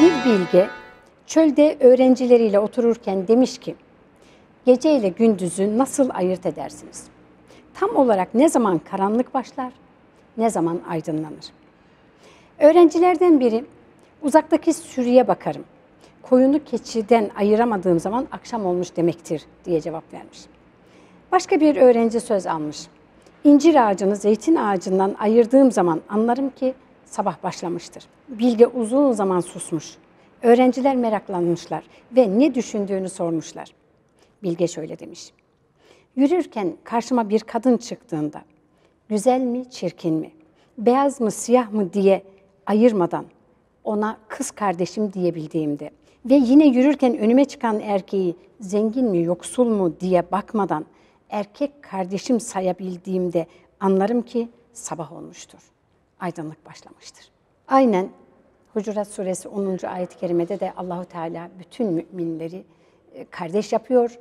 Bir bilge çölde öğrencileriyle otururken demiş ki, gece ile gündüzü nasıl ayırt edersiniz? Tam olarak ne zaman karanlık başlar, ne zaman aydınlanır? Öğrencilerden biri, uzaktaki sürüye bakarım. Koyunu keçiden ayıramadığım zaman akşam olmuş demektir diye cevap vermiş. Başka bir öğrenci söz almış. İncir ağacını zeytin ağacından ayırdığım zaman anlarım ki sabah başlamıştır. Bilge uzun zaman susmuş. Öğrenciler meraklanmışlar ve ne düşündüğünü sormuşlar. Bilge şöyle demiş. Yürürken karşıma bir kadın çıktığında güzel mi, çirkin mi, beyaz mı, siyah mı diye ayırmadan ona kız kardeşim diyebildiğimde ve yine yürürken önüme çıkan erkeği zengin mi, yoksul mu diye bakmadan erkek kardeşim sayabildiğimde anlarım ki sabah olmuştur.'' aydınlık başlamıştır. Aynen Hucurat Suresi 10. ayet-i kerimede de Allahu Teala bütün müminleri e, kardeş yapıyor.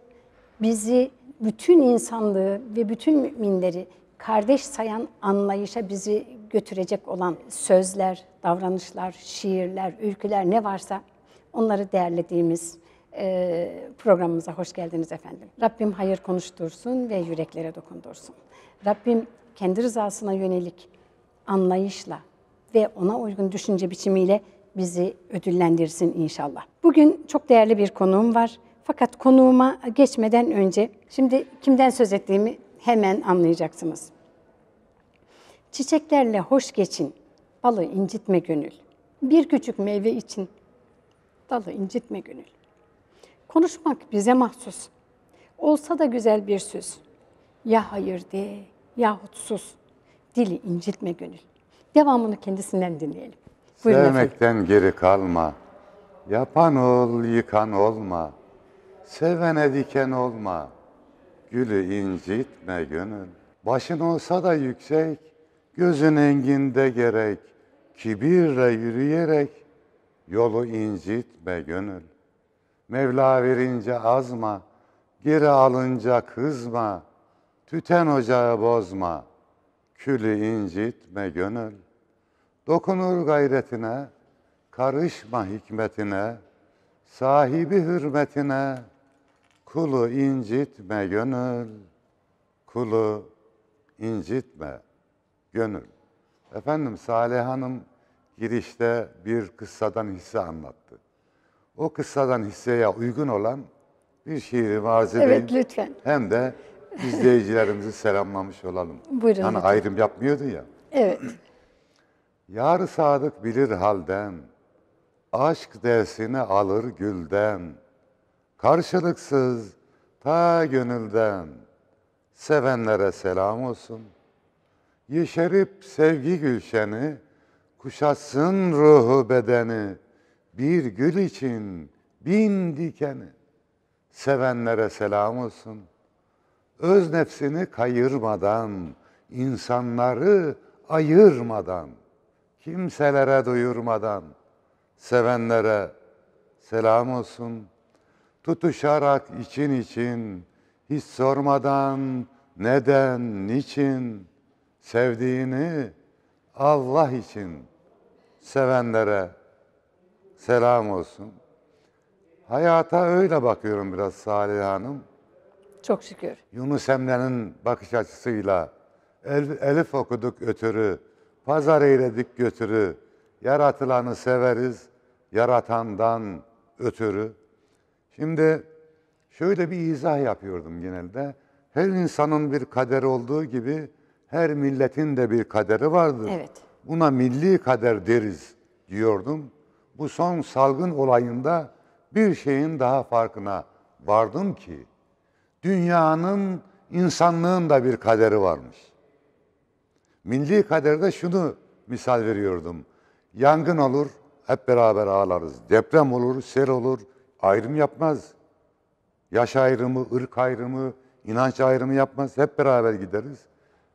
Bizi bütün insanlığı ve bütün müminleri kardeş sayan anlayışa bizi götürecek olan sözler, davranışlar, şiirler, ülkeler ne varsa onları değerlediğimiz e, programımıza hoş geldiniz efendim. Rabbim hayır konuştursun ve yüreklere dokundursun. Rabbim kendi rızasına yönelik anlayışla ve ona uygun düşünce biçimiyle bizi ödüllendirsin inşallah. Bugün çok değerli bir konuğum var. Fakat konuğuma geçmeden önce şimdi kimden söz ettiğimi hemen anlayacaksınız. Çiçeklerle hoş geçin, balı incitme gönül. Bir küçük meyve için dalı incitme gönül. Konuşmak bize mahsus. Olsa da güzel bir söz. Ya hayır de, yahut sus dili incitme gönül. Devamını kendisinden dinleyelim. Buyurun Sevmekten efendim. geri kalma. Yapan ol, yıkan olma. Sevene diken olma. Gülü incitme gönül. Başın olsa da yüksek, gözün enginde gerek. Kibirle yürüyerek yolu incitme gönül. Mevla verince azma, geri alınca kızma, tüten ocağı bozma, külü incitme gönül. Dokunur gayretine, karışma hikmetine, sahibi hürmetine, kulu incitme gönül, kulu incitme gönül. Efendim Salih Hanım girişte bir kıssadan hisse anlattı. O kıssadan hisseye uygun olan bir şiiri vazileyin. Evet lütfen. Hem de izleyicilerimizi selamlamış olalım. Buyurun. Hani ayrım yapmıyordun ya. Evet. Yar sadık bilir halden, aşk dersini alır gülden, karşılıksız ta gönülden, sevenlere selam olsun. Yeşerip sevgi gülşeni, kuşatsın ruhu bedeni, bir gül için bin dikeni, sevenlere selam olsun.'' öz nefsini kayırmadan, insanları ayırmadan, kimselere duyurmadan, sevenlere selam olsun. Tutuşarak için için, hiç sormadan neden, niçin sevdiğini Allah için sevenlere selam olsun. Hayata öyle bakıyorum biraz Salih Hanım. Çok şükür. Yunus Emre'nin bakış açısıyla el, Elif okuduk ötürü, pazar eyledik götürü, yaratılanı severiz, yaratandan ötürü. Şimdi şöyle bir izah yapıyordum genelde. Her insanın bir kaderi olduğu gibi her milletin de bir kaderi vardır. Evet. Buna milli kader deriz diyordum. Bu son salgın olayında bir şeyin daha farkına vardım ki dünyanın, insanlığın da bir kaderi varmış. Milli kaderde şunu misal veriyordum. Yangın olur, hep beraber ağlarız. Deprem olur, sel olur, ayrım yapmaz. Yaş ayrımı, ırk ayrımı, inanç ayrımı yapmaz. Hep beraber gideriz.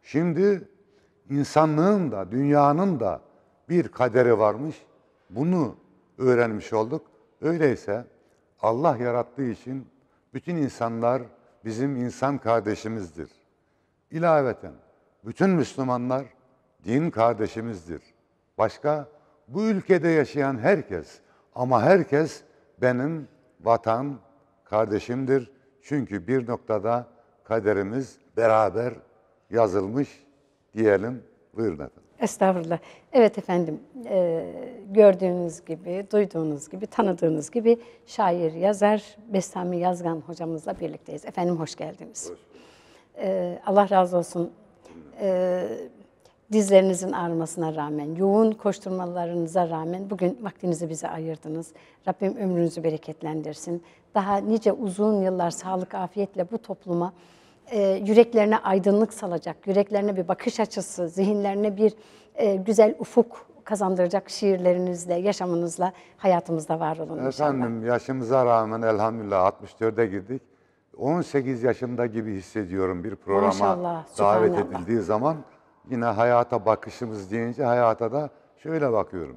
Şimdi insanlığın da, dünyanın da bir kaderi varmış. Bunu öğrenmiş olduk. Öyleyse Allah yarattığı için bütün insanlar bizim insan kardeşimizdir. İlaveten bütün Müslümanlar din kardeşimizdir. Başka bu ülkede yaşayan herkes ama herkes benim vatan kardeşimdir. Çünkü bir noktada kaderimiz beraber yazılmış diyelim. Buyurun efendim. Estağfurullah. Evet efendim, e, gördüğünüz gibi, duyduğunuz gibi, tanıdığınız gibi şair, yazar Bestami Yazgan hocamızla birlikteyiz. Efendim hoş geldiniz. e, Allah razı olsun. E, dizlerinizin ağrımasına rağmen, yoğun koşturmalarınıza rağmen bugün vaktinizi bize ayırdınız. Rabbim ömrünüzü bereketlendirsin. Daha nice uzun yıllar sağlık, afiyetle bu topluma, e, yüreklerine aydınlık salacak, yüreklerine bir bakış açısı, zihinlerine bir e, güzel ufuk kazandıracak şiirlerinizle, yaşamınızla hayatımızda var olun Efendim yaşımıza rağmen elhamdülillah 64'e girdik. 18 yaşında gibi hissediyorum bir programa Maşallah, davet edildiği zaman. Yine hayata bakışımız deyince hayata da şöyle bakıyorum.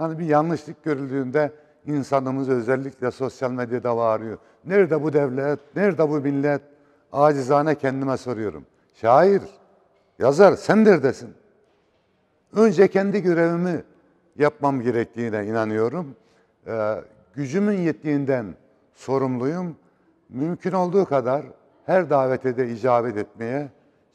Yani bir yanlışlık görüldüğünde insanımız özellikle sosyal medyada varıyor. Nerede bu devlet, nerede bu millet, acizane kendime soruyorum. Şair, yazar sen neredesin? Önce kendi görevimi yapmam gerektiğine inanıyorum. Ee, gücümün yettiğinden sorumluyum. Mümkün olduğu kadar her davete de icabet etmeye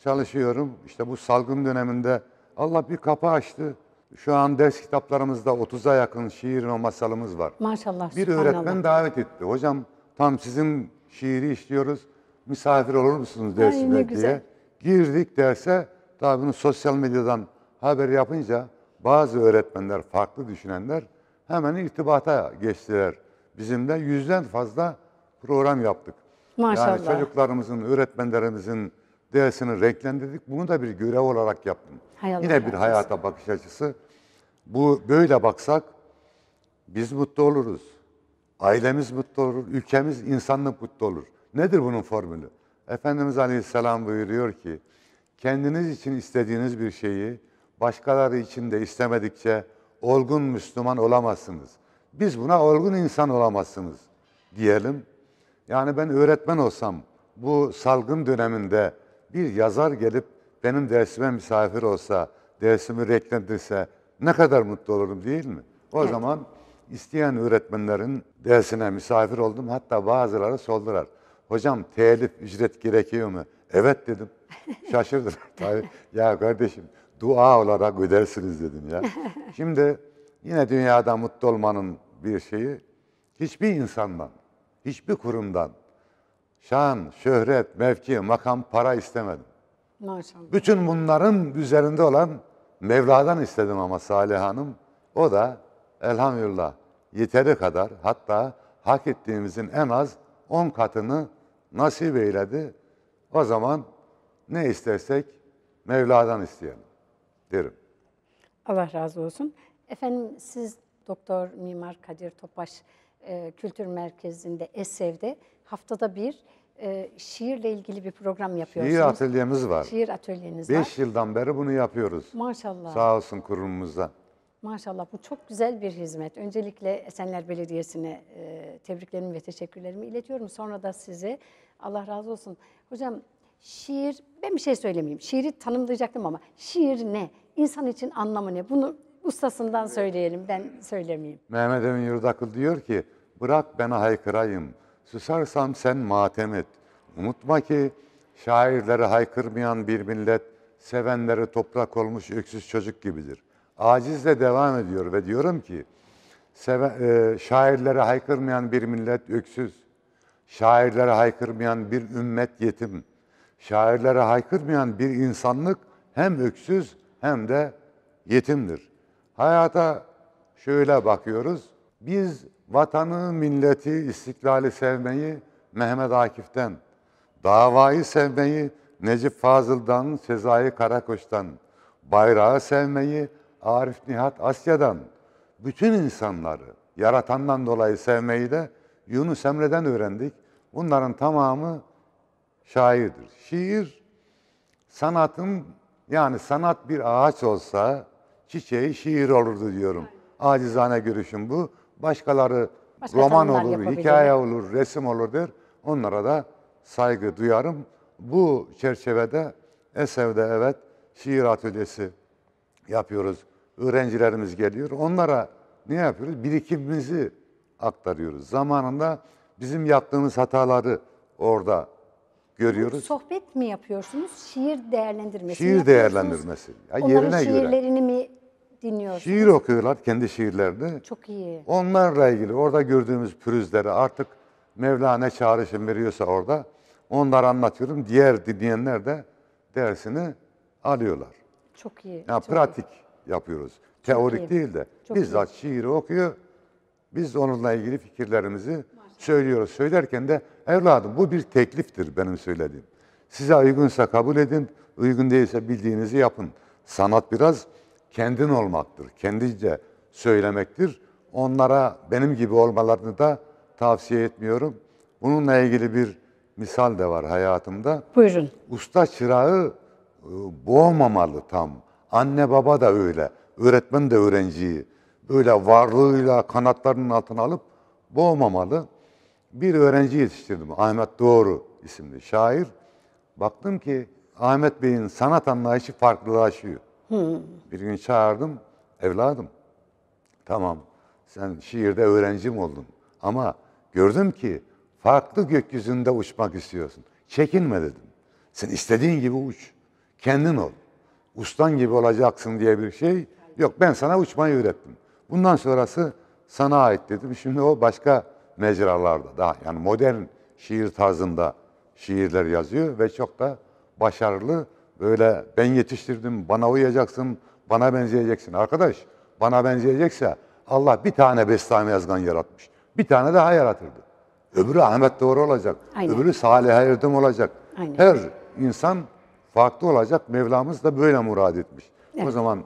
çalışıyorum. İşte bu salgın döneminde Allah bir kapı açtı. Şu an ders kitaplarımızda 30'a yakın şiir ve masalımız var. Maşallah. Bir öğretmen davet etti. Hocam tam sizin şiiri işliyoruz misafir olur musunuz dersime Ay, diye. Girdik derse daha bunu sosyal medyadan haber yapınca bazı öğretmenler, farklı düşünenler hemen irtibata geçtiler. Bizimle yüzden fazla program yaptık. Maşallah. Yani çocuklarımızın, öğretmenlerimizin dersini renklendirdik. Bunu da bir görev olarak yaptım. Hay Yine bir hayata olsun. bakış açısı. Bu böyle baksak biz mutlu oluruz. Ailemiz mutlu olur, ülkemiz, insanlık mutlu olur. Nedir bunun formülü? Efendimiz Aleyhisselam buyuruyor ki, kendiniz için istediğiniz bir şeyi başkaları için de istemedikçe olgun Müslüman olamazsınız. Biz buna olgun insan olamazsınız diyelim. Yani ben öğretmen olsam bu salgın döneminde bir yazar gelip benim dersime misafir olsa, dersimi renklendirse ne kadar mutlu olurum değil mi? O evet. zaman isteyen öğretmenlerin dersine misafir oldum. Hatta bazıları soldular. Hocam telif ücret gerekiyor mu? Evet dedim. Şaşırdım. ya kardeşim dua olarak ödersiniz dedim ya. Şimdi yine dünyada mutlu olmanın bir şeyi hiçbir insandan, hiçbir kurumdan şan, şöhret, mevki, makam, para istemedim. Maşallah. Bütün bunların üzerinde olan Mevla'dan istedim ama Salih Hanım. O da elhamdülillah yeteri kadar hatta hak ettiğimizin en az 10 katını nasip eyledi. O zaman ne istersek Mevla'dan isteyelim derim. Allah razı olsun. Efendim siz Doktor Mimar Kadir Topaş e, Kültür Merkezi'nde Esev'de haftada bir e, şiirle ilgili bir program yapıyorsunuz. Şiir atölyemiz var. Şiir atölyeniz var. Beş yıldan beri bunu yapıyoruz. Maşallah. Sağ olsun kurumumuzdan. Maşallah bu çok güzel bir hizmet. Öncelikle Esenler Belediyesi'ne e, tebriklerimi ve teşekkürlerimi iletiyorum. Sonra da size Allah razı olsun. Hocam şiir, ben bir şey söylemeyeyim. Şiiri tanımlayacaktım ama şiir ne? İnsan için anlamı ne? Bunu ustasından söyleyelim, ben söylemeyeyim. Mehmet Emin Yurdaklı diyor ki, bırak ben haykırayım, susarsam sen matem et. Unutma ki şairleri haykırmayan bir millet, sevenleri toprak olmuş öksüz çocuk gibidir.'' acizle devam ediyor ve diyorum ki seve, e, şairlere haykırmayan bir millet öksüz, şairlere haykırmayan bir ümmet yetim, şairlere haykırmayan bir insanlık hem öksüz hem de yetimdir. Hayata şöyle bakıyoruz. Biz vatanı, milleti, istiklali sevmeyi Mehmet Akif'ten, davayı sevmeyi Necip Fazıl'dan, Sezai Karakoç'tan, bayrağı sevmeyi Arif Nihat Asya'dan bütün insanları yaratandan dolayı sevmeyi de Yunus Emre'den öğrendik. Bunların tamamı şairdir. Şiir sanatın yani sanat bir ağaç olsa çiçeği şiir olurdu diyorum. Acizane görüşüm bu. Başkaları Başka roman olur, hikaye olur, resim olur der. Onlara da saygı duyarım. Bu çerçevede Esev'de evet şiir atölyesi yapıyoruz öğrencilerimiz geliyor. Onlara ne yapıyoruz? Birikimimizi aktarıyoruz. Zamanında bizim yaptığımız hataları orada görüyoruz. Sohbet mi yapıyorsunuz? Şiir değerlendirmesi Şiir değerlendirmesi. Ya Onların yerine şiirlerini göre. mi dinliyorsunuz? Şiir okuyorlar kendi şiirlerini. Çok iyi. Onlarla ilgili orada gördüğümüz pürüzleri artık Mevlana çağrışım veriyorsa orada onları anlatıyorum. Diğer dinleyenler de dersini alıyorlar. Çok iyi. Ya çok pratik. Iyi yapıyoruz. Teorik iyi. değil de Çok bizzat iyi. şiiri okuyor. Biz onunla ilgili fikirlerimizi Maşallah. söylüyoruz. Söylerken de evladım bu bir tekliftir benim söylediğim. Size uygunsa kabul edin, uygun değilse bildiğinizi yapın. Sanat biraz kendin olmaktır. Kendince söylemektir. Onlara benim gibi olmalarını da tavsiye etmiyorum. Bununla ilgili bir misal de var hayatımda. Buyurun. Usta çırağı ıı, boğmamalı tam. Anne baba da öyle. Öğretmen de öğrenciyi böyle varlığıyla kanatlarının altına alıp boğmamalı. Bir öğrenci yetiştirdim. Ahmet Doğru isimli şair. Baktım ki Ahmet Bey'in sanat anlayışı farklılaşıyor. Hmm. Bir gün çağırdım. Evladım tamam sen şiirde öğrencim oldun. Ama gördüm ki farklı gökyüzünde uçmak istiyorsun. Çekinme dedim. Sen istediğin gibi uç. Kendin ol ustan gibi olacaksın diye bir şey yok. Ben sana uçmayı öğrettim. Bundan sonrası sana ait dedim. Şimdi o başka mecralarda daha yani modern şiir tarzında şiirler yazıyor ve çok da başarılı böyle ben yetiştirdim, bana uyacaksın, bana benzeyeceksin. Arkadaş bana benzeyecekse Allah bir tane bestane yazgan yaratmış. Bir tane daha yaratırdı. Öbürü Ahmet Doğru olacak. Aynen. Öbürü Salih Erdem olacak. Aynen. Her insan farklı olacak. Mevlamız da böyle murad etmiş. Evet. O zaman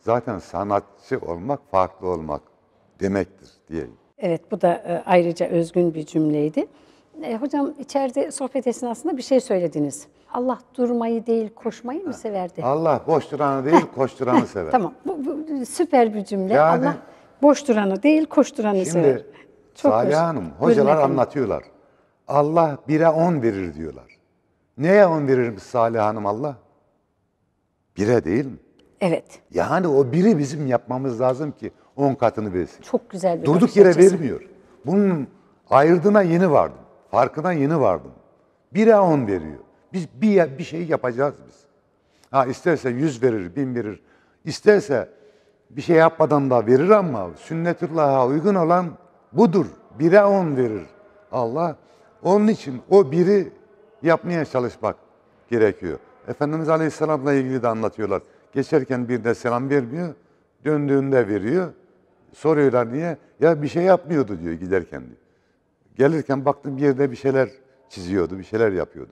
zaten sanatçı olmak farklı olmak demektir diyelim. Evet bu da e, ayrıca özgün bir cümleydi. E, hocam içeride sohbet esnasında bir şey söylediniz. Allah durmayı değil koşmayı mı severdi? Allah boş duranı değil koşturanı sever. tamam bu, bu süper bir cümle. Yani, Allah boş duranı değil koşturanı şimdi, sever. Şimdi Salih Hanım hocalar Buyurun anlatıyorlar. Allah bire on verir diyorlar. Neye on verirmiş Salih Hanım Allah? Bire değil mi? Evet. Yani o biri bizim yapmamız lazım ki on katını versin. Çok güzel bir Durduk yere açısı. vermiyor. Bunun ayırdığına yeni vardım. Farkına yeni vardım. Bire on veriyor. Biz bir, bir şey yapacağız biz. Ha isterse yüz verir, bin verir. İsterse bir şey yapmadan da verir ama sünnetullah'a uygun olan budur. Bire on verir Allah. Onun için o biri yapmaya çalışmak gerekiyor. Efendimiz Aleyhisselam'la ilgili de anlatıyorlar. Geçerken bir de selam vermiyor, döndüğünde veriyor. Soruyorlar niye? Ya bir şey yapmıyordu diyor giderken diyor. Gelirken baktım bir yerde bir şeyler çiziyordu, bir şeyler yapıyordu.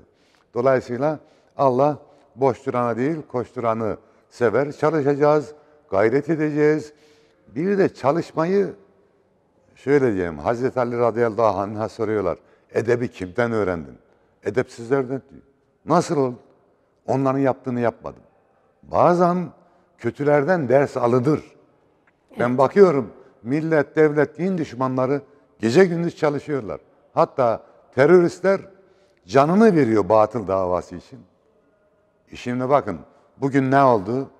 Dolayısıyla Allah boş durana değil, koşturanı sever. Çalışacağız, gayret edeceğiz. Bir de çalışmayı şöyle diyeyim. Hazreti Ali radıyallahu anh'a soruyorlar. Edebi kimden öğrendin? edepsizlerden nasıl onların yaptığını yapmadım. Bazen kötülerden ders alınır. Ben bakıyorum millet, devlet, din düşmanları gece gündüz çalışıyorlar. Hatta teröristler canını veriyor batıl davası için. E şimdi bakın bugün ne oldu?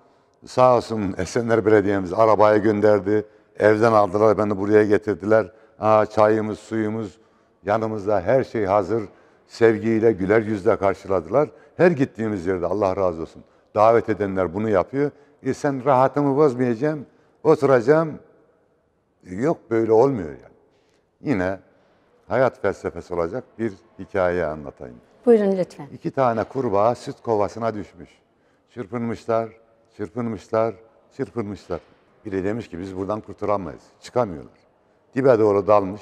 Sağ olsun Esenler Belediye'miz arabaya gönderdi. Evden aldılar, beni buraya getirdiler. Aa, çayımız, suyumuz yanımızda her şey hazır sevgiyle, güler yüzle karşıladılar. Her gittiğimiz yerde Allah razı olsun. Davet edenler bunu yapıyor. E sen rahatımı bozmayacağım, oturacağım. E yok böyle olmuyor yani. Yine hayat felsefesi olacak bir hikaye anlatayım. Buyurun lütfen. İki tane kurbağa süt kovasına düşmüş. Çırpınmışlar, çırpınmışlar, çırpınmışlar. Biri demiş ki biz buradan kurtulamayız. Çıkamıyorlar. Dibe doğru dalmış.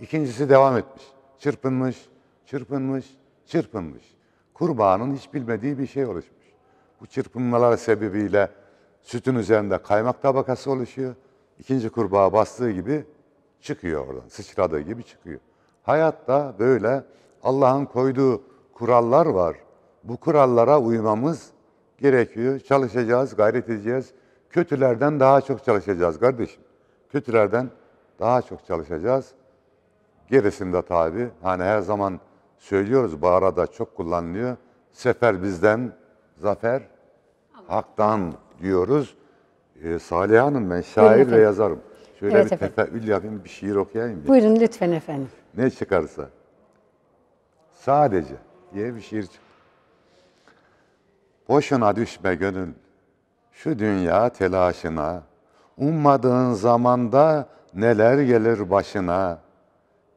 İkincisi devam etmiş. Çırpınmış, çırpınmış, çırpınmış. Kurbağanın hiç bilmediği bir şey oluşmuş. Bu çırpınmalar sebebiyle sütün üzerinde kaymak tabakası oluşuyor. İkinci kurbağa bastığı gibi çıkıyor oradan. Sıçradığı gibi çıkıyor. Hayatta böyle Allah'ın koyduğu kurallar var. Bu kurallara uymamız gerekiyor. Çalışacağız, gayret edeceğiz. Kötülerden daha çok çalışacağız kardeşim. Kötülerden daha çok çalışacağız. Gerisinde tabi hani her zaman söylüyoruz. Bağrada çok kullanılıyor. Sefer bizden, zafer haktan diyoruz. E, Salih Hanım ben şair ve yazarım. Şöyle Evet bir efendim. yapayım, bir şiir okuyayım. Bir. Buyurun lütfen efendim. Ne çıkarsa. Sadece diye bir şiir çıktı. Boşuna düşme gönül. Şu dünya telaşına. Ummadığın zamanda neler gelir başına.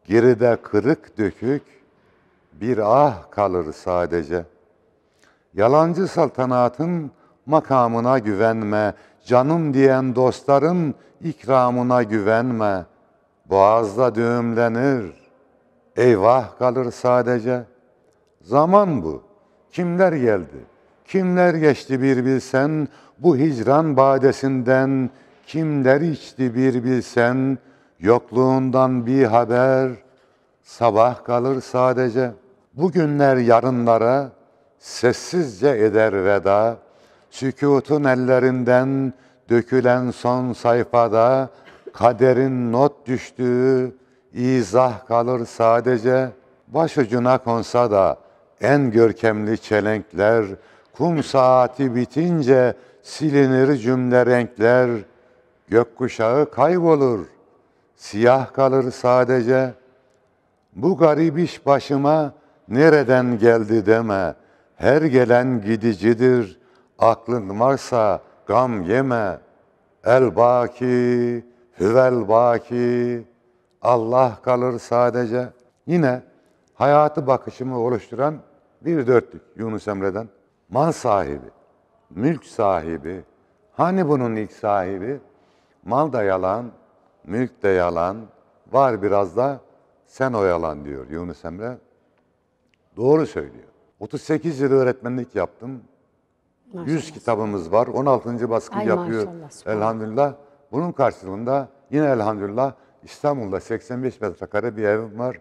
Geride kırık dökük, bir ah kalır sadece. Yalancı saltanatın makamına güvenme, canım diyen dostların ikramına güvenme. Boğazda düğümlenir, eyvah kalır sadece. Zaman bu, kimler geldi, kimler geçti bir bilsen, bu hicran badesinden kimler içti bir bilsen, yokluğundan bir haber, sabah kalır sadece.'' Bugünler yarınlara sessizce eder veda, sükutun ellerinden dökülen son sayfada kaderin not düştüğü izah kalır sadece başucuna konsa da en görkemli çelenkler kum saati bitince silinir cümle renkler gökkuşağı kaybolur siyah kalır sadece bu garip iş başıma nereden geldi deme, her gelen gidicidir, aklın varsa gam yeme. El baki, hüvel baki, Allah kalır sadece. Yine hayatı bakışımı oluşturan bir dörtlük Yunus Emre'den. Mal sahibi, mülk sahibi, hani bunun ilk sahibi? Mal da yalan, mülk de yalan, var biraz da sen oyalan diyor Yunus Emre. Doğru söylüyor. 38 yıl öğretmenlik yaptım. Maşallah. 100 kitabımız var. 16. baskı Ay yapıyor. Maşallah. Elhamdülillah. Bunun karşılığında yine elhamdülillah İstanbul'da 85 metrekare bir evim var.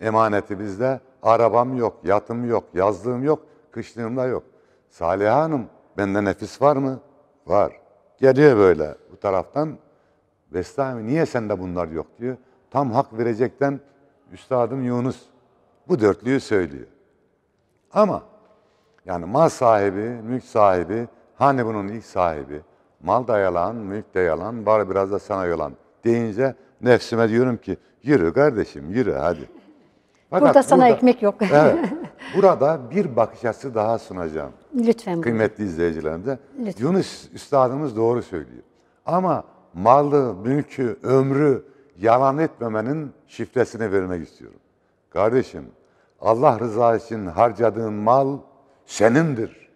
Emaneti bizde. Arabam yok, yatım yok, yazlığım yok, kışlığım da yok. Saliha Hanım, bende nefis var mı? Var. Geliyor böyle bu taraftan. Vestami niye sende bunlar yok diyor. Tam hak verecekten Üstadım Yunus bu dörtlüyü söylüyor. Ama yani mal sahibi, mülk sahibi, hani bunun ilk sahibi, mal da yalan, mülk de yalan, bari biraz da sana yalan deyince nefsime diyorum ki yürü kardeşim yürü hadi. Fakat burada sana burada, ekmek yok. evet, burada bir bakış açısı daha sunacağım. Lütfen. Kıymetli izleyicilerimize. Yunus Üstadımız doğru söylüyor. Ama malı, mülkü, ömrü yalan etmemenin şifresini vermek istiyorum. Kardeşim Allah rızası için harcadığın mal senindir.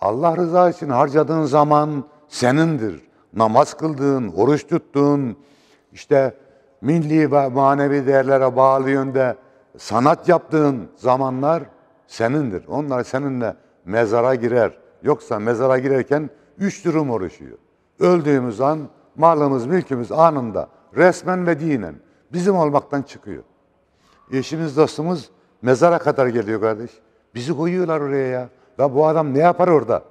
Allah rızası için harcadığın zaman senindir. Namaz kıldığın, oruç tuttuğun, işte milli ve manevi değerlere bağlı yönde sanat yaptığın zamanlar senindir. Onlar seninle mezara girer. Yoksa mezara girerken üç durum oluşuyor. Öldüğümüz an malımız, mülkümüz anında resmen ve dinen bizim olmaktan çıkıyor eşimiz dostumuz mezara kadar geliyor kardeş. Bizi koyuyorlar oraya ya. Ya bu adam ne yapar orada?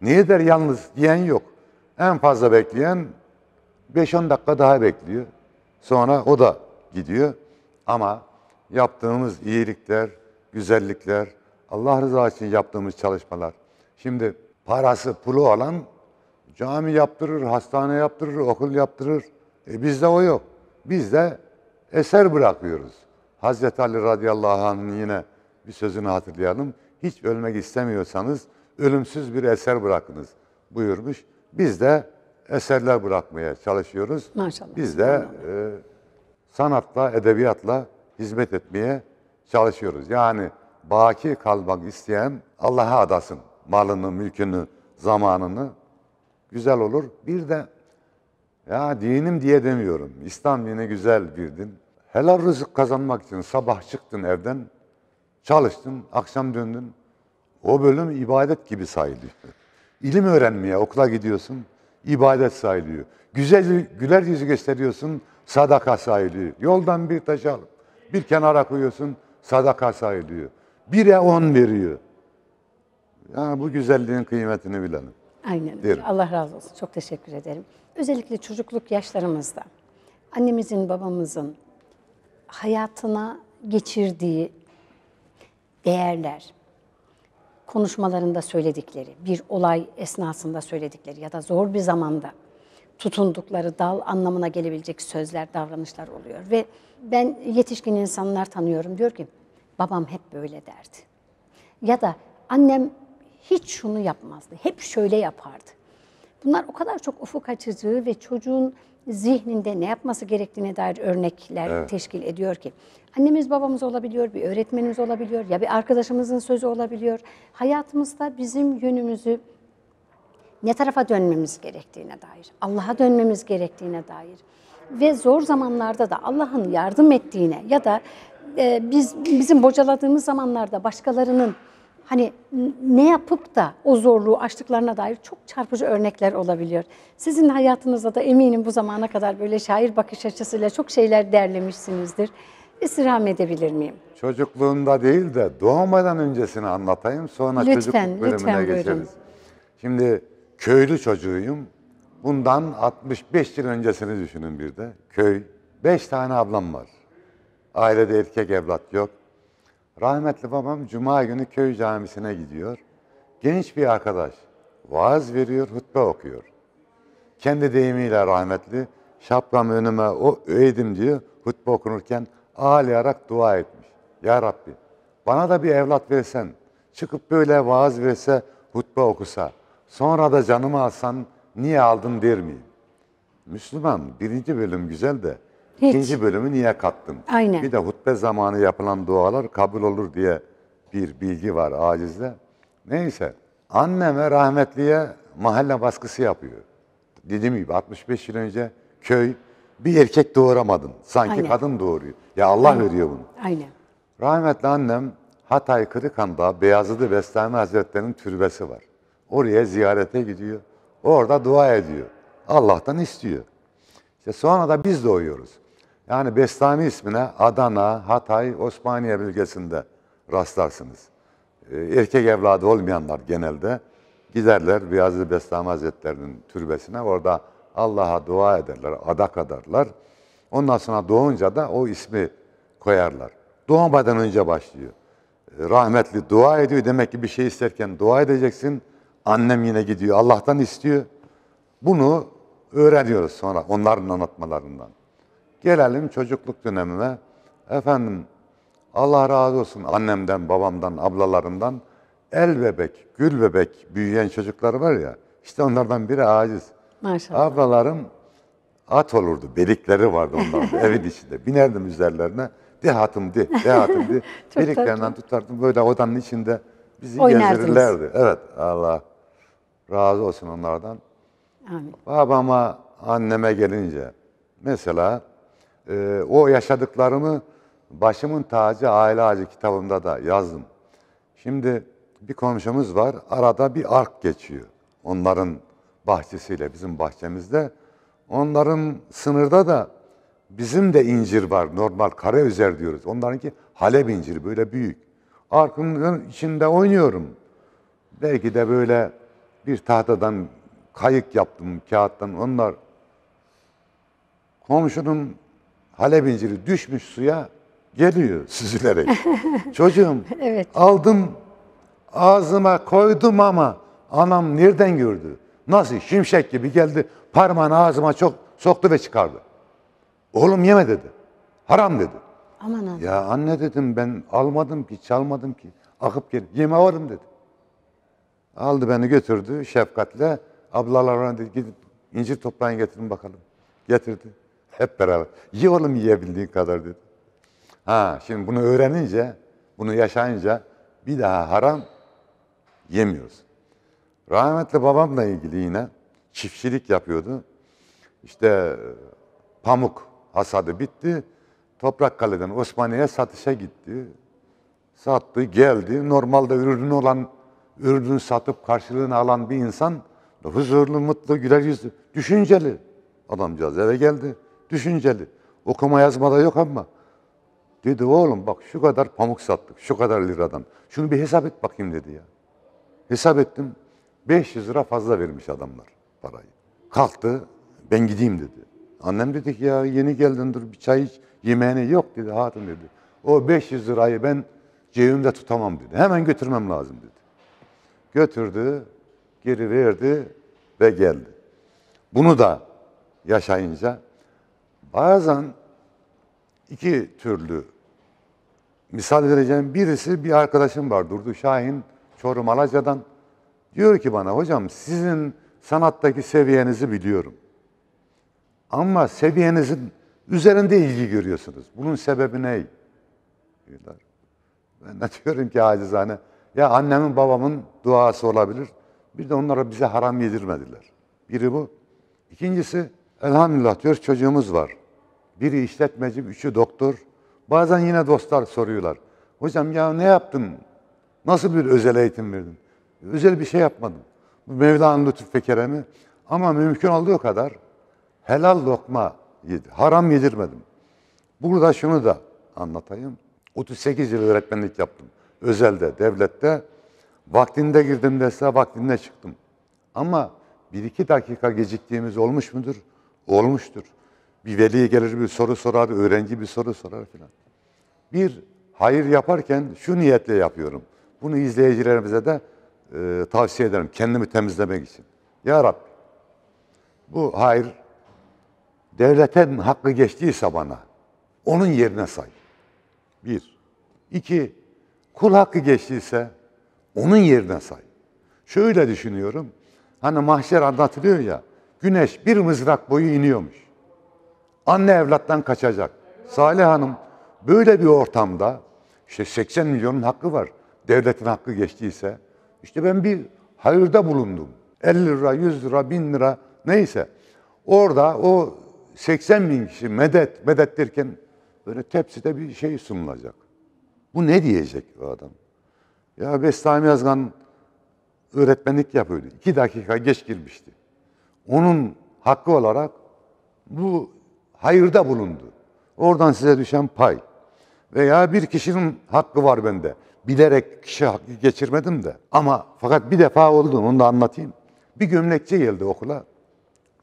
Ne eder yalnız diyen yok. En fazla bekleyen 5-10 dakika daha bekliyor. Sonra o da gidiyor. Ama yaptığımız iyilikler, güzellikler, Allah rızası için yaptığımız çalışmalar. Şimdi parası, pulu olan cami yaptırır, hastane yaptırır, okul yaptırır. E bizde o yok. Biz de eser bırakıyoruz. Hazreti Ali radıyallahu anh'ın yine bir sözünü hatırlayalım. Hiç ölmek istemiyorsanız ölümsüz bir eser bırakınız buyurmuş. Biz de eserler bırakmaya çalışıyoruz. Maşallah. Biz de e, sanatla, edebiyatla hizmet etmeye çalışıyoruz. Yani baki kalmak isteyen Allah'a adasın. Malını, mülkünü, zamanını güzel olur. Bir de ya dinim diye demiyorum. İslam dini güzel bir din helal rızık kazanmak için sabah çıktın evden, çalıştın, akşam döndün. O bölüm ibadet gibi sayılıyor. İlim öğrenmeye okula gidiyorsun, ibadet sayılıyor. Güzel, güler yüzü gösteriyorsun, sadaka sayılıyor. Yoldan bir taş alıp bir kenara koyuyorsun, sadaka sayılıyor. Bire on veriyor. Yani bu güzelliğin kıymetini bilelim. Aynen Derim. Allah razı olsun. Çok teşekkür ederim. Özellikle çocukluk yaşlarımızda annemizin, babamızın, hayatına geçirdiği değerler, konuşmalarında söyledikleri, bir olay esnasında söyledikleri ya da zor bir zamanda tutundukları dal anlamına gelebilecek sözler, davranışlar oluyor. Ve ben yetişkin insanlar tanıyorum diyor ki babam hep böyle derdi. Ya da annem hiç şunu yapmazdı, hep şöyle yapardı. Bunlar o kadar çok ufuk açıcı ve çocuğun zihninde ne yapması gerektiğine dair örnekler evet. teşkil ediyor ki. Annemiz babamız olabiliyor, bir öğretmenimiz olabiliyor, ya bir arkadaşımızın sözü olabiliyor. Hayatımızda bizim yönümüzü ne tarafa dönmemiz gerektiğine dair, Allah'a dönmemiz gerektiğine dair ve zor zamanlarda da Allah'ın yardım ettiğine ya da e, biz bizim bocaladığımız zamanlarda başkalarının hani ne yapıp da o zorluğu açtıklarına dair çok çarpıcı örnekler olabiliyor. Sizin hayatınızda da eminim bu zamana kadar böyle şair bakış açısıyla çok şeyler derlemişsinizdir. İstirham edebilir miyim? Çocukluğunda değil de doğmadan öncesini anlatayım sonra lütfen, çocukluk bölümüne lütfen geçeriz. Şimdi köylü çocuğuyum. Bundan 65 yıl öncesini düşünün bir de. Köy, 5 tane ablam var. Ailede erkek evlat yok. Rahmetli babam cuma günü köy camisine gidiyor. Genç bir arkadaş vaaz veriyor, hutbe okuyor. Kendi deyimiyle rahmetli şapkam önüme o öğedim diyor. Hutbe okunurken ağlayarak dua etmiş. Ya Rabbi bana da bir evlat versen, çıkıp böyle vaaz verse, hutbe okusa, sonra da canımı alsan niye aldın der miyim? Müslüman birinci bölüm güzel de hiç. İkinci bölümü niye kattın? Aynen. Bir de hutbe zamanı yapılan dualar kabul olur diye bir bilgi var acizde. Neyse anneme rahmetliye mahalle baskısı yapıyor. Dediğim gibi 65 yıl önce köy bir erkek doğuramadın. Sanki Aynen. kadın doğuruyor. Ya Allah Aynen. veriyor bunu. Aynen. Rahmetli annem Hatay Kırıkan'da Beyazıtı ı Bestami Hazretleri'nin türbesi var. Oraya ziyarete gidiyor. Orada dua ediyor. Allah'tan istiyor. İşte sonra da biz doğuyoruz. Yani Bestami ismine Adana, Hatay, Osmaniye bölgesinde rastlarsınız. Ee, erkek evladı olmayanlar genelde giderler Beyazlı Bestami Hazretleri'nin türbesine. Orada Allah'a dua ederler, adak adarlar. Ondan sonra doğunca da o ismi koyarlar. Doğmadan önce başlıyor. Ee, rahmetli dua ediyor. Demek ki bir şey isterken dua edeceksin. Annem yine gidiyor. Allah'tan istiyor. Bunu öğreniyoruz sonra onların anlatmalarından. Gelelim çocukluk dönemime. Efendim Allah razı olsun annemden, babamdan, ablalarından el bebek, gül bebek büyüyen çocuklar var ya. İşte onlardan biri aciz. Maşallah. Ablalarım at olurdu. Belikleri vardı onların evin içinde. Binerdim üzerlerine. De hatım di, de hatım di. Beliklerinden tutardım böyle odanın içinde bizi gezdirirlerdi. Evet Allah razı olsun onlardan. Amin. Babama, anneme gelince mesela e, o yaşadıklarımı Başımın Tacı Aile Ağacı kitabımda da yazdım. Şimdi bir komşumuz var, arada bir ark geçiyor. Onların bahçesiyle bizim bahçemizde. Onların sınırda da bizim de incir var. Normal kare üzer diyoruz. Onlarınki Halep incir böyle büyük. Arkın içinde oynuyorum. Belki de böyle bir tahtadan kayık yaptım kağıttan onlar. Komşunun Halep inciri düşmüş suya geliyor süzülerek. Çocuğum evet. aldım ağzıma koydum ama anam nereden gördü? Nasıl şimşek gibi geldi parmağını ağzıma çok soktu ve çıkardı. Oğlum yeme dedi. Haram dedi. Aman anne. Ya anne dedim ben almadım ki çalmadım ki akıp gelip yeme varım dedi. Aldı beni götürdü şefkatle ablalarına dedi gidip incir toprağını getirin bakalım. Getirdi. Hep beraber. Ye oğlum yiyebildiğin kadar dedi. Ha şimdi bunu öğrenince, bunu yaşayınca bir daha haram yemiyoruz. Rahmetli babamla ilgili yine çiftçilik yapıyordu. İşte e, pamuk hasadı bitti. toprak Toprakkale'den Osmaniye'ye satışa gitti. Sattı, geldi. Normalde ürünü olan, ürünü satıp karşılığını alan bir insan huzurlu, mutlu, güler yüzlü, düşünceli adamcağız eve geldi düşünceli. Okuma yazmada yok ama. Dedi oğlum bak şu kadar pamuk sattık, şu kadar liradan. Şunu bir hesap et bakayım dedi ya. Hesap ettim. 500 lira fazla vermiş adamlar parayı. Kalktı ben gideyim dedi. Annem dedi ki ya yeni geldin dur bir çay iç yemeğine yok dedi hatun dedi. O 500 lirayı ben cebimde tutamam dedi. Hemen götürmem lazım dedi. Götürdü, geri verdi ve geldi. Bunu da yaşayınca Bazen iki türlü misal vereceğim. Birisi bir arkadaşım var Durdu Şahin, Çorum Alaca'dan. Diyor ki bana hocam sizin sanattaki seviyenizi biliyorum. Ama seviyenizin üzerinde ilgi görüyorsunuz. Bunun sebebi ne? Diyorlar. Ben de diyorum ki acizane ya annemin babamın duası olabilir. Bir de onlara bize haram yedirmediler. Biri bu. İkincisi elhamdülillah diyor çocuğumuz var. Biri işletmeci, üçü doktor. Bazen yine dostlar soruyorlar. Hocam ya ne yaptın? Nasıl bir özel eğitim verdin? Özel bir şey yapmadım. Bu Mevla'nın lütuf ve keremi. Ama mümkün olduğu kadar helal lokma yedi. Haram yedirmedim. Burada şunu da anlatayım. 38 yıl öğretmenlik yaptım. Özelde, devlette. Vaktinde girdim derse vaktinde çıktım. Ama bir iki dakika geciktiğimiz olmuş mudur? Olmuştur. Bir veli gelir bir soru sorar, öğrenci bir soru sorar filan. Bir hayır yaparken şu niyetle yapıyorum. Bunu izleyicilerimize de e, tavsiye ederim kendimi temizlemek için. Ya Rabbi bu hayır devleten hakkı geçtiyse bana onun yerine say. Bir. İki, kul hakkı geçtiyse onun yerine say. Şöyle düşünüyorum. Hani mahşer anlatılıyor ya. Güneş bir mızrak boyu iniyormuş. Anne evlattan kaçacak. Salih Hanım böyle bir ortamda işte 80 milyonun hakkı var. Devletin hakkı geçtiyse. işte ben bir hayırda bulundum. 50 lira, 100 lira, 1000 lira neyse. Orada o 80 bin kişi medet, medet derken böyle tepside bir şey sunulacak. Bu ne diyecek o adam? Ya Bestami Yazgan öğretmenlik yapıyordu. İki dakika geç girmişti. Onun hakkı olarak bu hayırda bulundu. Oradan size düşen pay. Veya bir kişinin hakkı var bende. Bilerek kişi hakkı geçirmedim de. Ama fakat bir defa oldu onu da anlatayım. Bir gömlekçi geldi okula.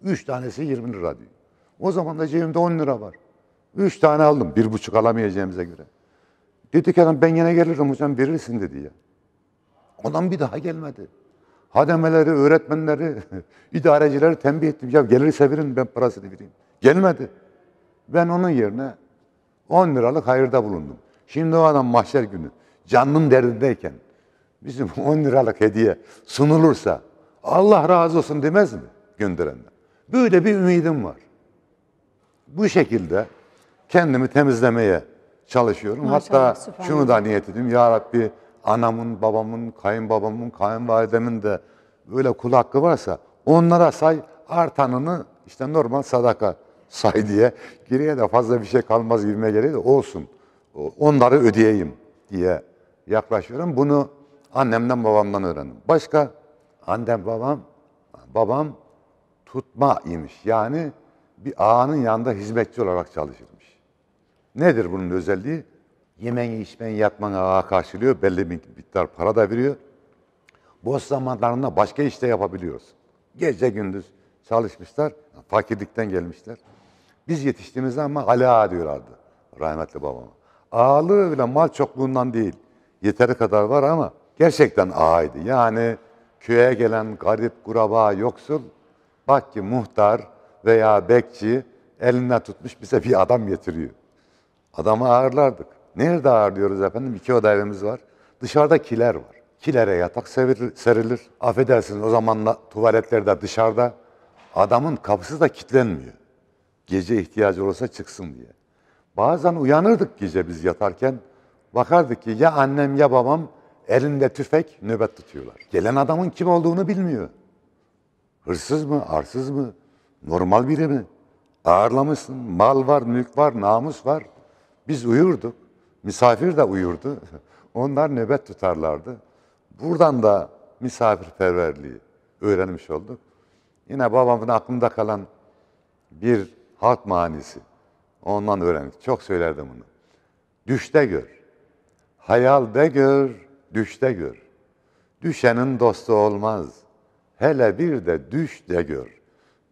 Üç tanesi 20 lira diyor. O zaman da cebimde 10 lira var. Üç tane aldım. Bir buçuk alamayacağımıza göre. Dedi ki adam ben yine gelirim hocam verirsin dedi ya. Adam bir daha gelmedi. Hademeleri, öğretmenleri, idarecileri tembih ettim. Ya gelirse verin ben parasını vereyim. Gelmedi. Ben onun yerine 10 liralık hayırda bulundum. Şimdi o adam mahşer günü canının derdindeyken bizim 10 liralık hediye sunulursa Allah razı olsun demez mi gönderenden? Böyle bir ümidim var. Bu şekilde kendimi temizlemeye çalışıyorum. Maşallah, Hatta şunu da niyet ediyorum. Ya Rabbi anamın, babamın, kayınbabamın, kayınvalidemin de böyle kul hakkı varsa onlara say artanını işte normal sadaka say diye. Geriye de fazla bir şey kalmaz gibime geliyor da olsun. Onları ödeyeyim diye yaklaşıyorum. Bunu annemden babamdan öğrendim. Başka annem babam babam tutma imiş. Yani bir ağanın yanında hizmetçi olarak çalışırmış. Nedir bunun özelliği? Yemen, içmeyi, yatman ağa karşılıyor. Belli bir miktar para da veriyor. Boş zamanlarında başka işte yapabiliyorsun Gece gündüz çalışmışlar. Fakirlikten gelmişler. Biz yetiştiğimizde ama ala diyorlardı rahmetli babama. Ağalığı bile mal çokluğundan değil. Yeteri kadar var ama gerçekten ağaydı. Yani köye gelen garip, kuraba, yoksul bak ki muhtar veya bekçi elinden tutmuş bize bir adam getiriyor. Adamı ağırlardık. Nerede ağırlıyoruz efendim? İki oda evimiz var. Dışarıda kiler var. Kilere yatak serilir. serilir. Affedersiniz o zamanla tuvaletler de dışarıda. Adamın kapısı da kilitlenmiyor. Gece ihtiyacı olursa çıksın diye. Bazen uyanırdık gece biz yatarken. Bakardık ki ya annem ya babam elinde tüfek nöbet tutuyorlar. Gelen adamın kim olduğunu bilmiyor. Hırsız mı, arsız mı, normal biri mi? Ağırlamışsın, mal var, mülk var, namus var. Biz uyurduk. Misafir de uyurdu. Onlar nöbet tutarlardı. Buradan da misafirperverliği öğrenmiş olduk. Yine babamın aklımda kalan bir halk manisi. Ondan öğrendik. Çok söylerdim bunu. Düşte gör. Hayalde gör, düşte gör. Düşenin dostu olmaz. Hele bir de düş de gör.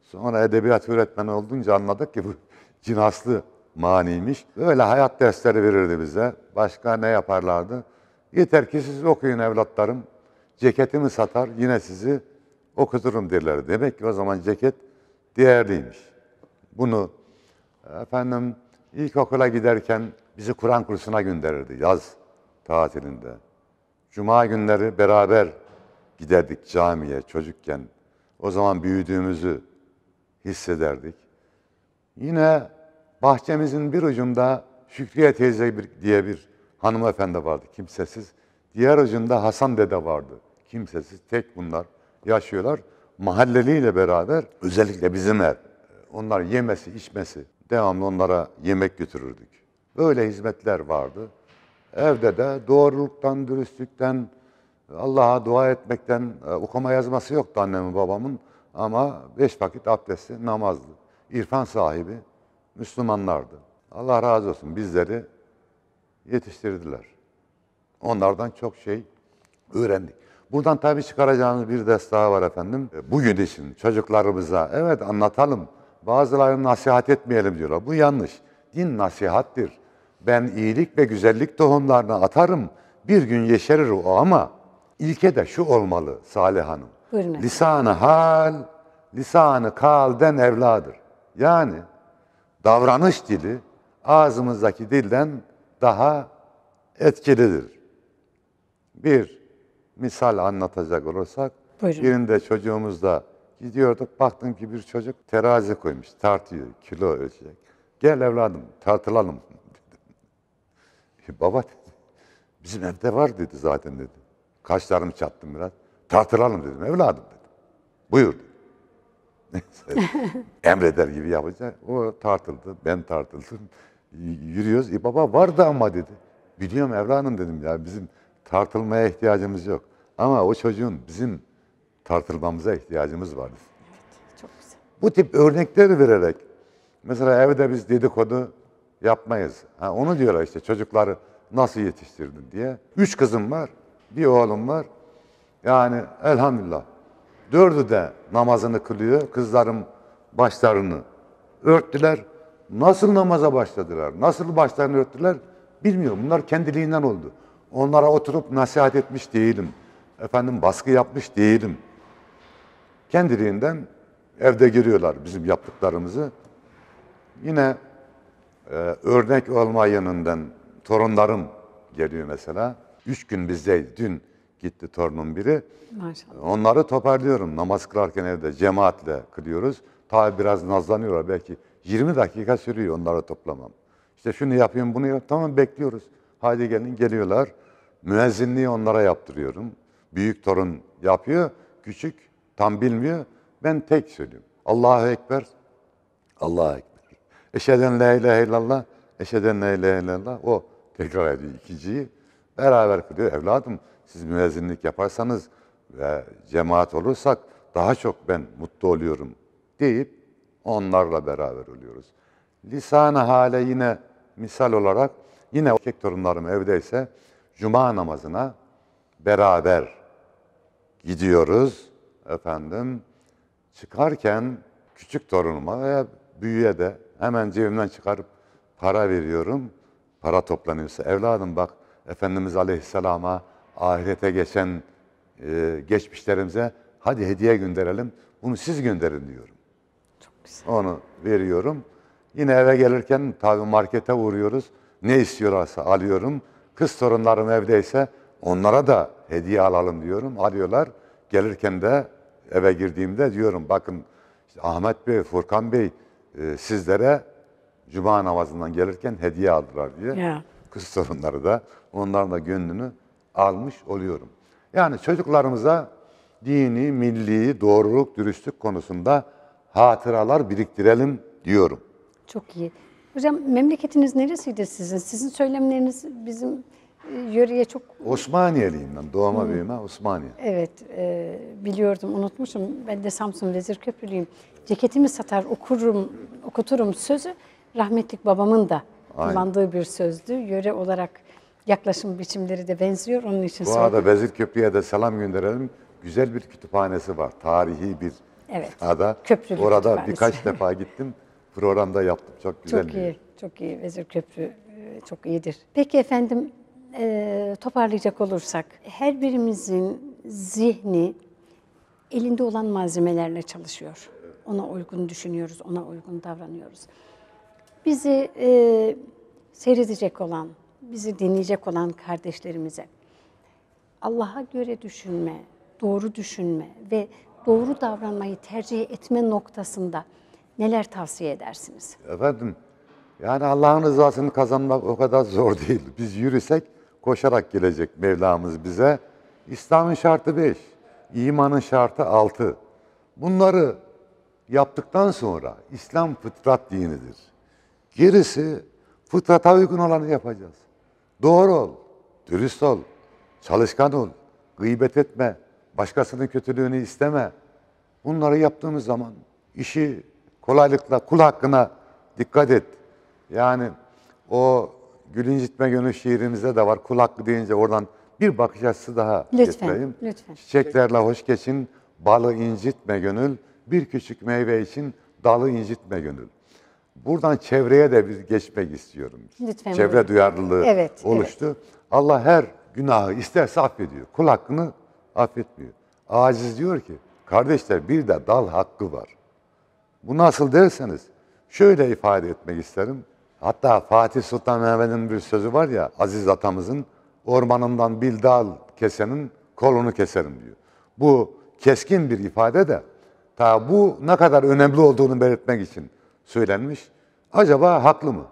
Sonra edebiyat öğretmeni olduğunca anladık ki bu cinaslı maniymiş. Böyle hayat dersleri verirdi bize. Başka ne yaparlardı? Yeter ki siz okuyun evlatlarım. Ceketimi satar yine sizi okuturum derler. Demek ki o zaman ceket değerliymiş bunu efendim ilkokula giderken bizi Kur'an kursuna gönderirdi yaz tatilinde. Cuma günleri beraber giderdik camiye çocukken. O zaman büyüdüğümüzü hissederdik. Yine bahçemizin bir ucunda Şükriye teyze diye bir hanımefendi vardı kimsesiz. Diğer ucunda Hasan dede vardı. Kimsesiz tek bunlar yaşıyorlar. Mahalleliyle beraber özellikle bizim ev onlar yemesi, içmesi. Devamlı onlara yemek götürürdük. Böyle hizmetler vardı. Evde de doğruluktan, dürüstlükten, Allah'a dua etmekten e, okuma yazması yoktu annemin babamın. Ama beş vakit abdesti namazdı. İrfan sahibi Müslümanlardı. Allah razı olsun bizleri yetiştirdiler. Onlardan çok şey öğrendik. Buradan tabii çıkaracağımız bir ders daha var efendim. E, bugün için çocuklarımıza evet anlatalım. Bazılarına nasihat etmeyelim diyorlar. Bu yanlış. Din nasihattir. Ben iyilik ve güzellik tohumlarını atarım. Bir gün yeşerir o ama ilke de şu olmalı Salih Hanım. Buyurun. Lisanı hal, lisanı kalden evladır. Yani davranış dili ağzımızdaki dilden daha etkilidir. Bir misal anlatacak olursak, Buyurun. birinde da. Gidiyorduk baktım ki bir çocuk terazi koymuş tartıyor kilo ölçecek. Gel evladım tartılalım dedim. E, baba dedi bizim evde var dedi zaten dedi. Kaşlarımı çattım biraz. Tartılalım dedim evladım dedim. Buyur dedi. Neyse, emreder gibi yapacak. O tartıldı ben tartıldım. Yürüyoruz. E baba vardı ama dedi. Biliyorum evladım dedim ya bizim tartılmaya ihtiyacımız yok. Ama o çocuğun bizim tartılmamıza ihtiyacımız var. Evet, çok güzel. Bu tip örnekleri vererek, mesela evde biz dedikodu yapmayız. Ha, onu diyorlar işte çocukları nasıl yetiştirdin diye. Üç kızım var, bir oğlum var. Yani elhamdülillah. Dördü de namazını kılıyor. Kızlarım başlarını örttüler. Nasıl namaza başladılar, nasıl başlarını örttüler bilmiyorum. Bunlar kendiliğinden oldu. Onlara oturup nasihat etmiş değilim. Efendim baskı yapmış değilim. Kendiliğinden evde giriyorlar bizim yaptıklarımızı. Yine e, örnek olma yanından torunlarım geliyor mesela. Üç gün bizdeydi. Dün gitti torunun biri. Maşallah. Onları toparlıyorum. Namaz kılarken evde cemaatle kılıyoruz. Tabi biraz nazlanıyorlar belki. 20 dakika sürüyor onları toplamam. İşte şunu yapayım bunu yap. Tamam bekliyoruz. Haydi gelin geliyorlar. Müezzinliği onlara yaptırıyorum. Büyük torun yapıyor. Küçük Tam bilmiyor. Ben tek söylüyorum. Allahu Ekber. Allahu Ekber. Eşheden la ilahe illallah. Eşheden la ilahe illallah. O tekrar ediyor ikinciyi. Beraber kılıyor. Evladım siz müezzinlik yaparsanız ve cemaat olursak daha çok ben mutlu oluyorum deyip onlarla beraber oluyoruz. Lisan-ı hale yine misal olarak yine erkek torunlarım evdeyse cuma namazına beraber gidiyoruz efendim çıkarken küçük torunuma veya büyüye de hemen cebimden çıkarıp para veriyorum. Para toplanıyorsa evladım bak Efendimiz Aleyhisselam'a ahirete geçen e, geçmişlerimize hadi hediye gönderelim. Bunu siz gönderin diyorum. Çok güzel. Onu veriyorum. Yine eve gelirken tabi markete uğruyoruz. Ne istiyorlarsa alıyorum. Kız torunlarım evdeyse onlara da hediye alalım diyorum. Alıyorlar. Gelirken de eve girdiğimde diyorum bakın işte Ahmet Bey, Furkan Bey e, sizlere cuma namazından gelirken hediye aldılar diye. Ya. Kız sorunları da onların da gönlünü almış oluyorum. Yani çocuklarımıza dini, milli, doğruluk, dürüstlük konusunda hatıralar biriktirelim diyorum. Çok iyi. Hocam memleketiniz neresiydi sizin? Sizin söylemleriniz bizim yöreye çok... Osmaniyeliyim ben. Doğma hmm. büyüme Osmaniye. Evet. E, biliyordum. Unutmuşum. Ben de Samsun Vezir Köprülüyüm. Ceketimi satar okurum, okuturum sözü rahmetlik babamın da kullandığı bir sözdü. Yöre olarak yaklaşım biçimleri de benziyor. Onun için Bu arada Vezir Köprü'ye de selam gönderelim. Güzel bir kütüphanesi var. Tarihi bir evet. ada. Köprülü Orada birkaç defa gittim. Programda yaptım. Çok güzel. Çok iyi. Çok iyi. Vezir Köprü e, çok iyidir. Peki efendim e, toparlayacak olursak her birimizin zihni elinde olan malzemelerle çalışıyor. Ona uygun düşünüyoruz, ona uygun davranıyoruz. Bizi e, seyredecek olan, bizi dinleyecek olan kardeşlerimize Allah'a göre düşünme, doğru düşünme ve doğru davranmayı tercih etme noktasında neler tavsiye edersiniz? Efendim, yani Allah'ın rızasını kazanmak o kadar zor değil. Biz yürüsek koşarak gelecek Mevlamız bize. İslam'ın şartı beş, imanın şartı altı. Bunları yaptıktan sonra İslam fıtrat dinidir. Gerisi fıtrata uygun olanı yapacağız. Doğru ol, dürüst ol, çalışkan ol, gıybet etme, başkasının kötülüğünü isteme. Bunları yaptığımız zaman işi kolaylıkla kul hakkına dikkat et. Yani o Gül İncitme Gönül şiirinizde de var. Kulak deyince oradan bir bakış açısı daha lütfen, getireyim. Lütfen. Çiçeklerle hoş geçin, balı incitme gönül, bir küçük meyve için dalı incitme gönül. Buradan çevreye de biz geçmek istiyorum. Lütfen. Çevre buyurun. duyarlılığı evet, oluştu. Evet. Allah her günahı isterse affediyor. Kul hakkını affetmiyor. Aciz diyor ki, kardeşler bir de dal hakkı var. Bu nasıl derseniz şöyle ifade etmek isterim. Hatta Fatih Sultan Mehmet'in bir sözü var ya Aziz Atamızın ormanından bir dal kesenin kolunu keserim diyor. Bu keskin bir ifade de ta bu ne kadar önemli olduğunu belirtmek için söylenmiş. Acaba haklı mı?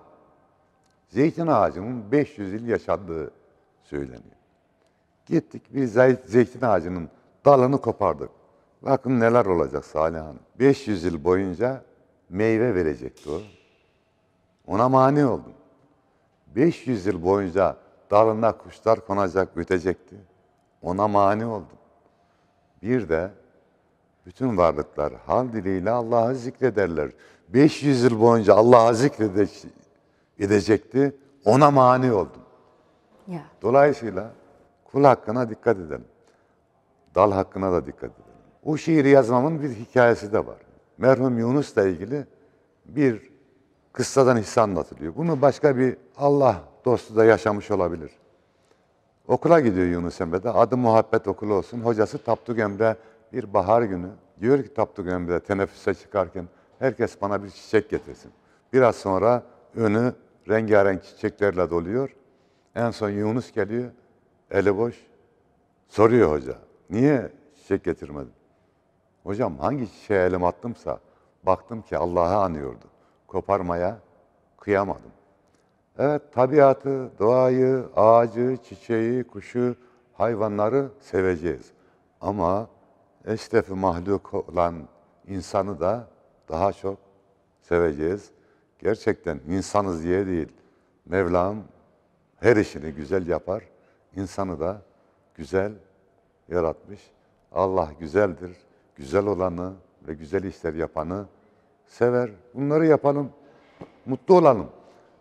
Zeytin ağacının 500 yıl yaşadığı söyleniyor. Gittik bir zeytin ağacının dalını kopardık. Bakın neler olacak Salih Hanım. 500 yıl boyunca meyve verecekti o. Ona mani oldum. 500 yıl boyunca dalına kuşlar konacak, ötecekti. Ona mani oldum. Bir de bütün varlıklar hal diliyle Allah'ı zikrederler. 500 yıl boyunca Allah'ı zikredecekti. Ona mani oldum. Yeah. Dolayısıyla kul hakkına dikkat edelim. Dal hakkına da dikkat edelim. O şiiri yazmamın bir hikayesi de var. Merhum Yunus'la ilgili bir kıssadan hisse anlatılıyor. Bunu başka bir Allah dostu da yaşamış olabilir. Okula gidiyor Yunus Emre'de. Adı muhabbet okulu olsun. Hocası Tapduk Emre bir bahar günü diyor ki Tapduk Emre teneffüse çıkarken herkes bana bir çiçek getirsin. Biraz sonra önü rengarenk çiçeklerle doluyor. En son Yunus geliyor. Eli boş. Soruyor hoca. Niye çiçek getirmedin? Hocam hangi çiçeğe elim attımsa baktım ki Allah'ı anıyordu koparmaya kıyamadım. Evet tabiatı, doğayı, ağacı, çiçeği, kuşu, hayvanları seveceğiz. Ama eşrefi mahluk olan insanı da daha çok seveceğiz. Gerçekten insanız diye değil. Mevlam her işini güzel yapar. İnsanı da güzel yaratmış. Allah güzeldir. Güzel olanı ve güzel işler yapanı sever. Bunları yapalım, mutlu olalım.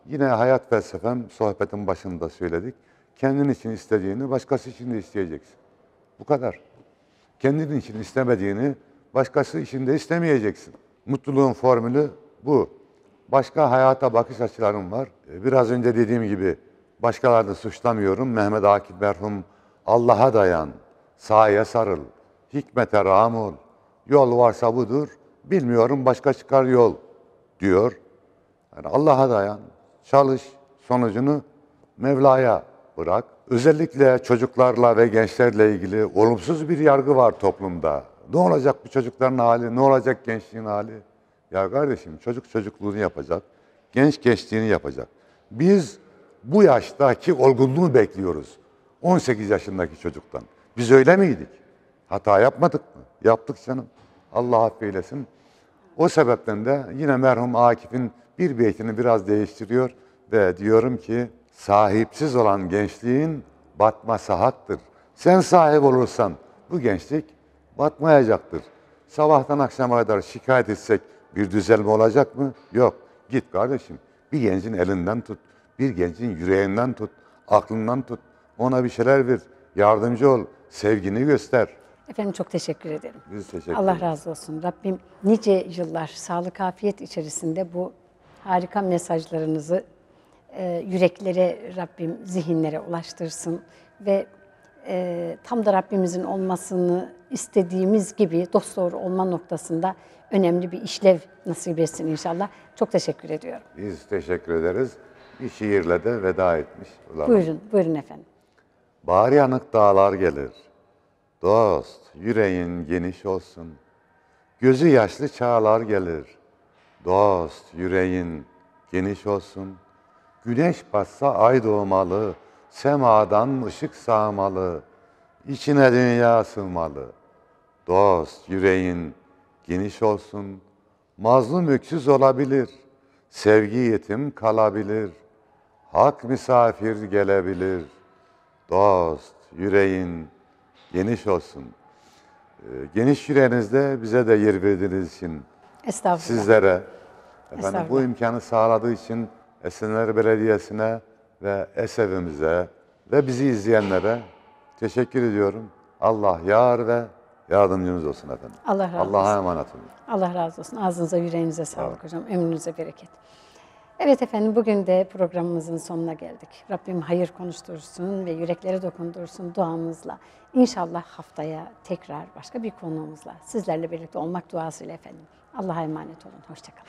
Yine hayat felsefem, sohbetin başında söyledik. Kendin için istediğini başkası için de isteyeceksin. Bu kadar. Kendin için istemediğini başkası için de istemeyeceksin. Mutluluğun formülü bu. Başka hayata bakış açılarım var. E, biraz önce dediğim gibi başkalarını suçlamıyorum. Mehmet Akif merhum Allah'a dayan, sahaya sarıl, hikmete ramul, yol varsa budur, Bilmiyorum başka çıkar yol diyor. Yani Allah'a dayan, çalış, sonucunu Mevla'ya bırak. Özellikle çocuklarla ve gençlerle ilgili olumsuz bir yargı var toplumda. Ne olacak bu çocukların hali, ne olacak gençliğin hali? Ya kardeşim çocuk çocukluğunu yapacak, genç gençliğini yapacak. Biz bu yaştaki olgunluğu bekliyoruz. 18 yaşındaki çocuktan. Biz öyle miydik? Hata yapmadık mı? Yaptık canım. Allah affeylesin. O sebepten de yine merhum Akif'in bir beytini biraz değiştiriyor ve diyorum ki sahipsiz olan gençliğin batması haktır. Sen sahip olursan bu gençlik batmayacaktır. Sabahtan akşama kadar şikayet etsek bir düzelme olacak mı? Yok. Git kardeşim. Bir gencin elinden tut. Bir gencin yüreğinden tut. Aklından tut. Ona bir şeyler ver. Yardımcı ol. Sevgini göster. Efendim çok teşekkür ederim. Biz teşekkür ederiz. Allah razı olsun. Rabbim nice yıllar sağlık afiyet içerisinde bu harika mesajlarınızı e, yüreklere Rabbim zihinlere ulaştırsın ve e, tam da Rabbimizin olmasını istediğimiz gibi dosdoğru olma noktasında önemli bir işlev nasip etsin inşallah. Çok teşekkür ediyorum. Biz teşekkür ederiz. Bir şiirle de veda etmiş. ulan. Buyurun, buyurun efendim. Bari yanık dağlar gelir. Dost, yüreğin geniş olsun. Gözü yaşlı çağlar gelir. Dost, yüreğin geniş olsun. Güneş batsa ay doğmalı, semadan ışık sağmalı, içine dünya sığmalı. Dost, yüreğin geniş olsun. Mazlum öksüz olabilir, sevgi yetim kalabilir. Hak misafir gelebilir. Dost, yüreğin geniş olsun. Ee, geniş yüreğinizde bize de yer verdiğiniz için Estağfurullah. sizlere, efendim, bu imkanı sağladığı için Esenler Belediyesi'ne ve Esev'imize ve bizi izleyenlere teşekkür ediyorum. Allah yar ve yardımcımız olsun efendim. Allah razı olsun. Allah'a emanet olun. Allah razı olsun. Ağzınıza yüreğinize sağlık evet. hocam. Emrinize bereket. Evet efendim bugün de programımızın sonuna geldik. Rabbim hayır konuştursun ve yüreklere dokundursun duamızla. İnşallah haftaya tekrar başka bir konuğumuzla sizlerle birlikte olmak duasıyla efendim. Allah'a emanet olun. Hoşçakalın.